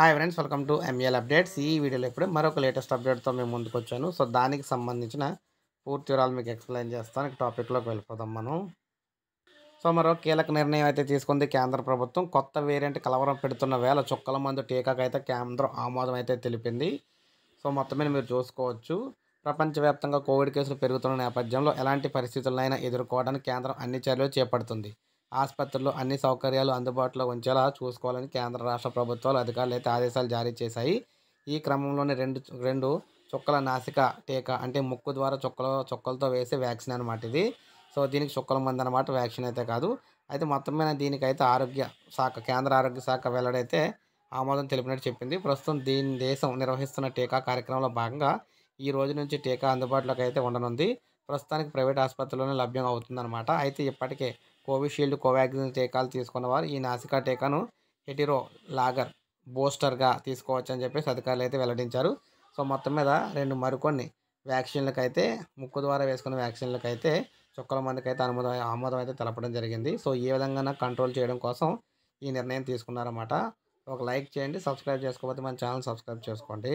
hi friends welcome to ML updates ఈ వీడియోలో ఇప్పుడు మరొక లేటెస్ట్ అప్డేట్తో మేము ముందుకు వచ్చాను సో దానికి సంబంధించిన పూర్తి వివరాలు మీకు ఎక్స్ప్లెయిన్ చేస్తాను టాపిక్లోకి వెళ్ళిపోదాం మనం సో మరో కీలక నిర్ణయం అయితే తీసుకుంది కేంద్ర ప్రభుత్వం కొత్త వేరియంట్ కలవరం పెడుతున్న వేళ చుక్కల మందు టీకాకైతే కేంద్రం ఆమోదం అయితే తెలిపింది సో మొత్తం మీద మీరు చూసుకోవచ్చు ప్రపంచవ్యాప్తంగా కోవిడ్ కేసులు పెరుగుతున్న నేపథ్యంలో ఎలాంటి పరిస్థితులైనా ఎదుర్కోవడానికి కేంద్రం అన్ని చర్యలు చేపడుతుంది ఆసుపత్రులు అన్ని సౌకర్యాలు అందుబాటులో ఉంచేలా చూసుకోవాలని కేంద్ర రాష్ట్ర ప్రభుత్వాలు అధికారులు అయితే ఆదేశాలు జారీ చేశాయి ఈ క్రమంలోనే రెండు రెండు చుక్కల నాసిక టీకా అంటే ముక్కు ద్వారా చుక్కల చుక్కలతో వేసే వ్యాక్సిన్ అనమాట ఇది సో దీనికి చుక్కల మంది అనమాట వ్యాక్సిన్ అయితే కాదు అయితే మొత్తం మీద దీనికైతే ఆరోగ్య శాఖ కేంద్ర ఆరోగ్య శాఖ వెల్లడైతే ఆమోదం తెలిపినట్టు చెప్పింది ప్రస్తుతం దీని దేశం నిర్వహిస్తున్న టీకా కార్యక్రమంలో భాగంగా ఈ రోజు నుంచి టీకా అందుబాటులోకి అయితే ఉండనుంది ప్రస్తుతానికి ప్రైవేట్ ఆసుపత్రిలోనే లభ్యం అవుతుందన్నమాట అయితే ఇప్పటికే కోవిషీల్డ్ కోవాక్సిన్ టీకాలు తీసుకున్న వారు ఈ నాసికా టీకాను హెటిరో లాగర్ బూస్టర్గా తీసుకోవచ్చు అని చెప్పేసి అధికారులు అయితే వెల్లడించారు సో మొత్తం మీద రెండు మరికొన్ని వ్యాక్సిన్లకు అయితే ముక్కు ద్వారా వేసుకున్న వ్యాక్సిన్లకు అయితే చుక్కల మందికి అయితే అనుమోదం ఆమోదం అయితే తెలపడం జరిగింది సో ఈ విధంగా కంట్రోల్ చేయడం కోసం ఈ నిర్ణయం తీసుకున్నారన్నమాట ఒక లైక్ చేయండి సబ్స్క్రైబ్ చేసుకోకపోతే మన ఛానల్ సబ్స్క్రైబ్ చేసుకోండి